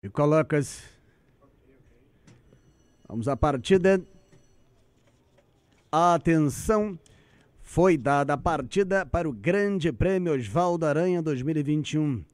E colocas. Vamos à partida. Atenção. Foi dada a partida para o Grande Prêmio Osvaldo Aranha 2021.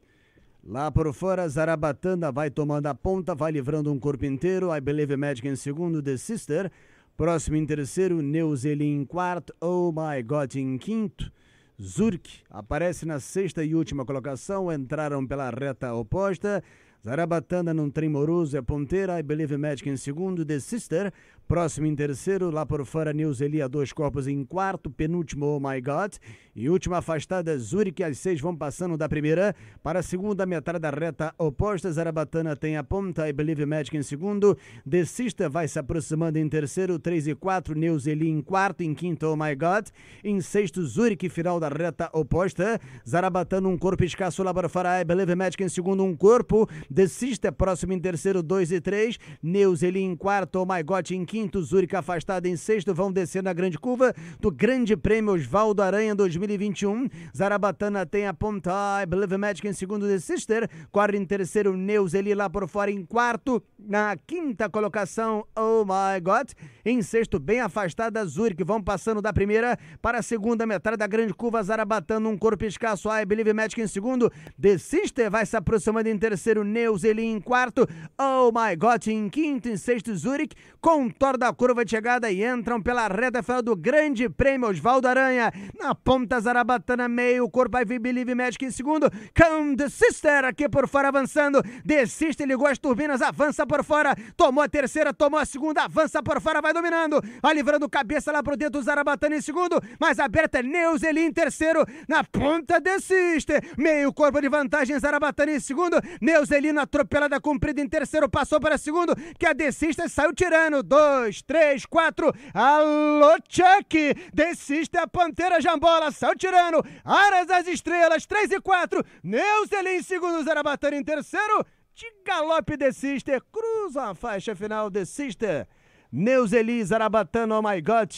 Lá por fora, Zarabatana vai tomando a ponta, vai livrando um corpo inteiro. I Believe Magic em segundo, The Sister. Próximo em terceiro, Neuzeli em quarto. Oh My God em quinto. Zurk aparece na sexta e última colocação. Entraram pela reta oposta. Zarabatana num trem moroso é ponteira, I Believe Magic em segundo, The Sister, próximo em terceiro, lá por fora News Elia dois corpos em quarto, penúltimo Oh My God, e última afastada Zurich, as seis vão passando da primeira para a segunda metade da reta oposta, Zarabatana tem a ponta, I Believe Magic em segundo, The Sister vai se aproximando em terceiro, três e quatro, News Elia em quarto, em quinto Oh My God, em sexto Zurich, final da reta oposta, Zarabatana um corpo escasso lá por fora, I Believe Magic em segundo, um corpo, The Sister próximo em terceiro, 2 e 3. Neuseli em quarto, Oh My God em quinto, Zurica afastada em sexto, vão descendo a grande curva do Grande Prêmio Osvaldo Aranha 2021. Zarabatana tem a ponta, I Believe Magic em segundo, The Sister. Corre em terceiro, Neuseli lá por fora em quarto. Na quinta colocação, Oh My God. Em sexto, bem afastada, Zurich, Vão passando da primeira para a segunda metade da grande curva, Zarabatana um corpo escasso, I Believe Magic em segundo. The Sister vai se aproximando em terceiro, Neuzeli Neuzeli em quarto, Oh My God em quinto, em sexto Zurich, contorno da curva de chegada e entram pela reta final do Grande Prêmio Osvaldo Aranha, na ponta Zarabatana meio, corpo I Believe Magic em segundo, Come the Sister aqui por fora avançando, desiste, ligou as turbinas, avança por fora, tomou a terceira, tomou a segunda, avança por fora, vai dominando, vai livrando cabeça lá pro dentro, Zarabatana em segundo, Mais aberta Neuzeli em terceiro, na ponta desiste, meio corpo de vantagem, Zarabatana em segundo, Neuzeli Carolina, atropelada cumprida em terceiro, passou para segundo, que a Decista saiu tirando. Dois, três, quatro. Alô, Chuck! Desista é a Panteira Jambola, saiu tirando. Aras das Estrelas, três e quatro. Neuzeli em segundo, Zarabatana em terceiro. De galope, Decista. Cruza a faixa final, Decista. Neuzeli, Zarabatana, oh my god.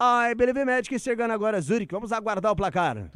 I Believe Magic chegando agora, Zurich. Vamos aguardar o placar.